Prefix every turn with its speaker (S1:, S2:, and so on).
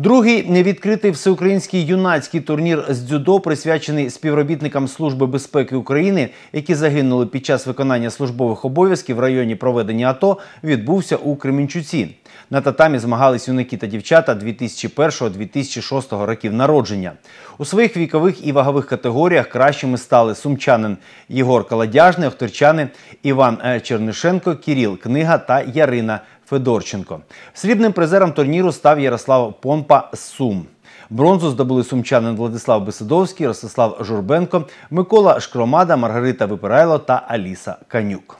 S1: Другий невідкритий всеукраїнський юнацький турнір з дзюдо присвячений співробітникам Служби безпеки України, які загинули під час виконання службових обов'язків в районі проведення АТО, відбувся у Кременчуці. На татамі змагались юнаки та дівчата 2001-2006 років народження. У своїх вікових і вагових категоріях кращими стали сумчанин Єгор Каладяжний, охтирчани Іван е, Чернишенко, Кіріл Книга та Ярина Федорченко. Срібним призером турніру став Ярослав Помпа з Сум. Бронзу здобули сумчанин Владислав Бесидовський, Ростислав Журбенко, Микола Шкромада, Маргарита Випирайло та Аліса Канюк.